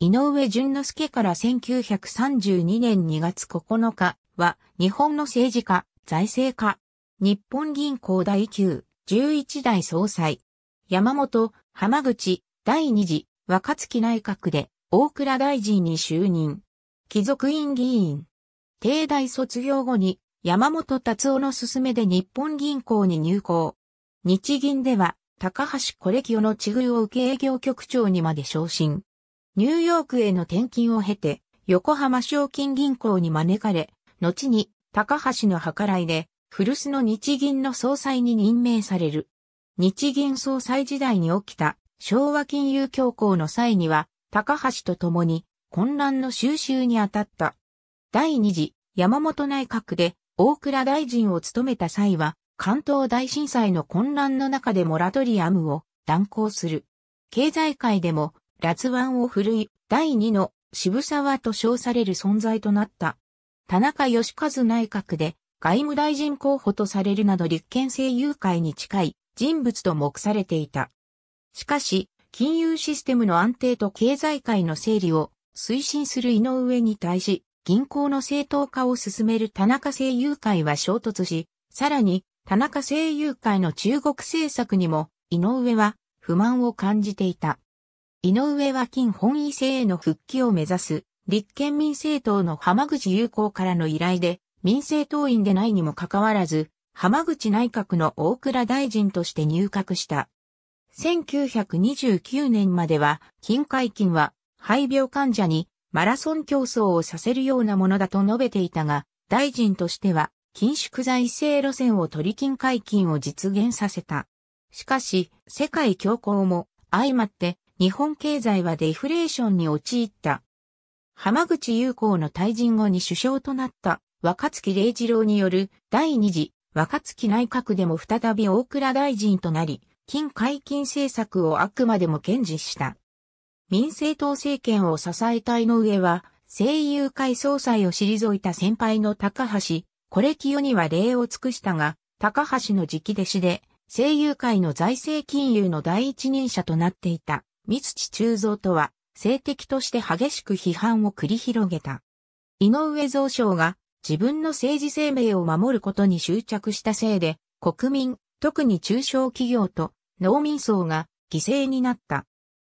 井上淳之介から1932年2月9日は、日本の政治家、財政家、日本銀行第9、11代総裁、山本、浜口、第2次、若月内閣で、大倉大臣に就任。貴族院議員。帝大卒業後に、山本達夫の勧めで日本銀行に入行。日銀では、高橋惠レキの地遇を受け営業局長にまで昇進。ニューヨークへの転勤を経て、横浜賞金銀行に招かれ、後に高橋の計らいで、古巣の日銀の総裁に任命される。日銀総裁時代に起きた昭和金融恐慌の際には、高橋と共に混乱の収集に当たった。第二次山本内閣で大倉大臣を務めた際は、関東大震災の混乱の中でモラトリアムを断行する。経済界でもラ腕ワンを振るい、第二の渋沢と称される存在となった。田中義和内閣で外務大臣候補とされるなど立憲政友会に近い人物と目されていた。しかし、金融システムの安定と経済界の整理を推進する井上に対し、銀行の正当化を進める田中政友会は衝突し、さらに田中政友会の中国政策にも井上は不満を感じていた。井上は金本位制への復帰を目指す、立憲民政党の浜口友好からの依頼で、民政党員でないにもかかわらず、浜口内閣の大倉大臣として入閣した。1929年までは、金解禁は、肺病患者にマラソン競争をさせるようなものだと述べていたが、大臣としては、緊縮財政路線を取り金解禁を実現させた。しかし、世界恐慌も相まって日本経済はデフレーションに陥った。浜口友好の退陣後に首相となった若月礼次郎による第二次若月内閣でも再び大倉大臣となり、金解禁政策をあくまでも堅持した。民政党政権を支えた井上は、政友会総裁を退いた先輩の高橋、これ清には礼を尽くしたが、高橋の直弟子で、政友会の財政金融の第一人者となっていた。三土中蔵とは、政敵として激しく批判を繰り広げた。井上蔵省が自分の政治生命を守ることに執着したせいで、国民、特に中小企業と農民層が犠牲になった。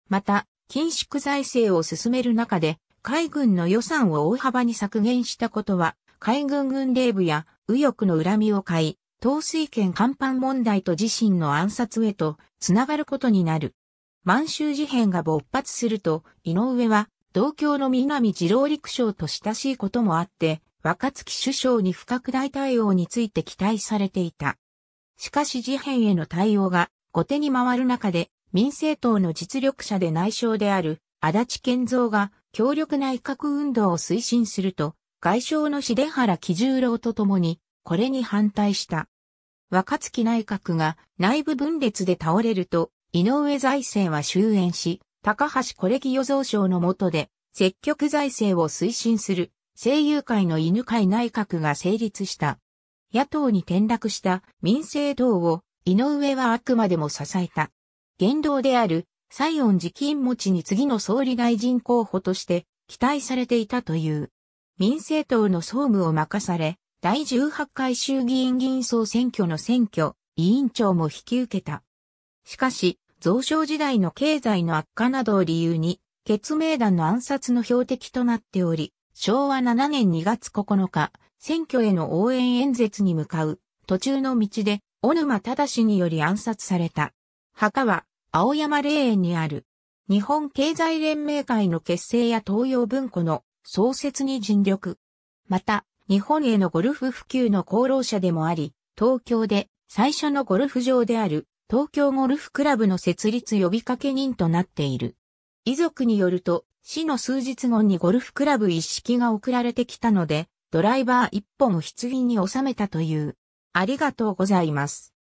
また、緊縮財政を進める中で、海軍の予算を大幅に削減したことは、海軍軍令部や右翼の恨みを買い、統帥権甲板問題と自身の暗殺へとつながることになる。満州事変が勃発すると、井上は、同郷の南次郎陸将と親しいこともあって、若月首相に不拡大対応について期待されていた。しかし事変への対応が後手に回る中で、民政党の実力者で内相である足立健三が強力内閣運動を推進すると、外相の重原喜十郎と共に、これに反対した。若月内閣が内部分裂で倒れると、井上財政は終焉し、高橋コレキ予想賞の下で、積極財政を推進する、声優会の犬会内閣が成立した。野党に転落した民政党を、井上はあくまでも支えた。言動である、西恩寺金持ちに次の総理大臣候補として、期待されていたという。民政党の総務を任され、第18回衆議院議員総選挙の選挙、委員長も引き受けた。しかし、増床時代の経済の悪化などを理由に、決命団の暗殺の標的となっており、昭和7年2月9日、選挙への応援演説に向かう途中の道で、小沼忠により暗殺された。墓は、青山霊園にある。日本経済連盟会の結成や東洋文庫の創設に尽力。また、日本へのゴルフ普及の功労者でもあり、東京で最初のゴルフ場である東京ゴルフクラブの設立呼びかけ人となっている。遺族によると、死の数日後にゴルフクラブ一式が送られてきたので、ドライバー一本を棺に収めたという。ありがとうございます。